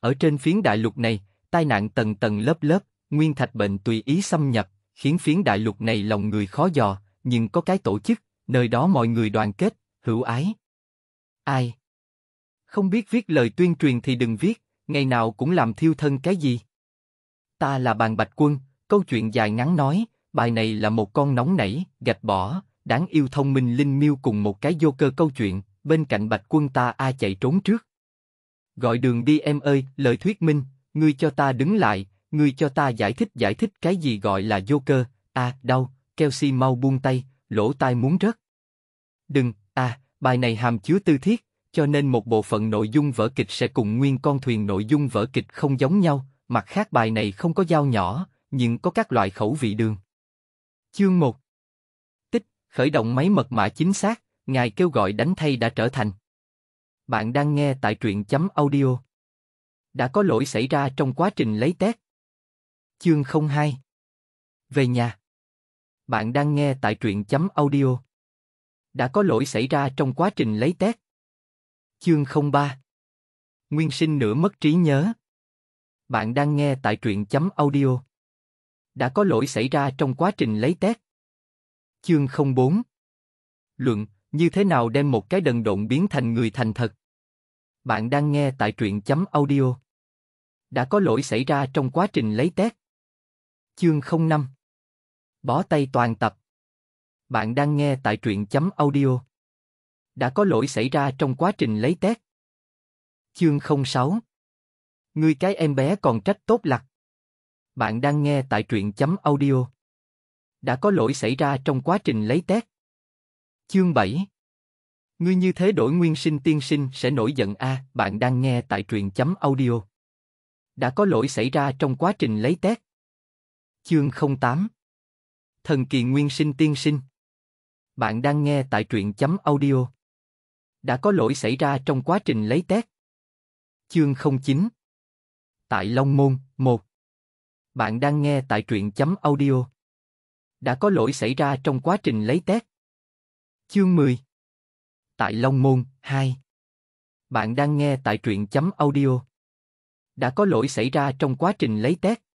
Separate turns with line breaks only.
Ở trên phiến đại lục này, tai nạn tầng tầng lớp lớp, nguyên thạch bệnh tùy ý xâm nhập, khiến phiến đại lục này lòng người khó dò, nhưng có cái tổ chức, nơi đó mọi người đoàn kết, hữu ái. Ai? Không biết viết lời tuyên truyền thì đừng viết, ngày nào cũng làm thiêu thân cái gì. Ta là bàn bạch quân, câu chuyện dài ngắn nói, bài này là một con nóng nảy, gạch bỏ, đáng yêu thông minh linh miêu cùng một cái vô cơ câu chuyện, bên cạnh bạch quân ta a chạy trốn trước gọi đường đi em ơi, lời thuyết minh, ngươi cho ta đứng lại, ngươi cho ta giải thích giải thích cái gì gọi là Joker, a à, đau, Kelsey mau buông tay, lỗ tai muốn rớt. Đừng, à, bài này hàm chứa tư thiết, cho nên một bộ phận nội dung vở kịch sẽ cùng nguyên con thuyền nội dung vở kịch không giống nhau, mặt khác bài này không có dao nhỏ, nhưng có các loại khẩu vị đường. Chương 1 Tích, khởi động máy mật mã chính xác, ngài kêu gọi đánh thay đã trở thành. Bạn đang nghe tại truyện chấm audio. Đã có lỗi xảy ra trong quá trình lấy test. Chương 02 Về nhà Bạn đang nghe tại truyện chấm audio. Đã có lỗi xảy ra trong quá trình lấy test. Chương 03 Nguyên sinh nửa mất trí nhớ. Bạn đang nghe tại truyện chấm audio. Đã có lỗi xảy ra trong quá trình lấy test. Chương 04 Luận, như thế nào đem một cái đần độn biến thành người thành thật? Bạn đang nghe tại truyện chấm audio. Đã có lỗi xảy ra trong quá trình lấy test. Chương 05 Bó tay toàn tập Bạn đang nghe tại truyện chấm audio. Đã có lỗi xảy ra trong quá trình lấy test. Chương 06 Người cái em bé còn trách tốt lặt. Bạn đang nghe tại truyện chấm audio. Đã có lỗi xảy ra trong quá trình lấy test. Chương 7 Ngươi như thế đổi nguyên sinh tiên sinh sẽ nổi giận a, à, bạn đang nghe tại truyện chấm audio. Đã có lỗi xảy ra trong quá trình lấy test. Chương 08 Thần kỳ nguyên sinh tiên sinh Bạn đang nghe tại truyện chấm audio. Đã có lỗi xảy ra trong quá trình lấy test. Chương 09 Tại Long Môn, 1 Bạn đang nghe tại truyện chấm audio. Đã có lỗi xảy ra trong quá trình lấy test. Chương 10 tại Long Môn 2. Bạn đang nghe tại truyện chấm audio. Đã có lỗi xảy ra trong quá trình lấy test,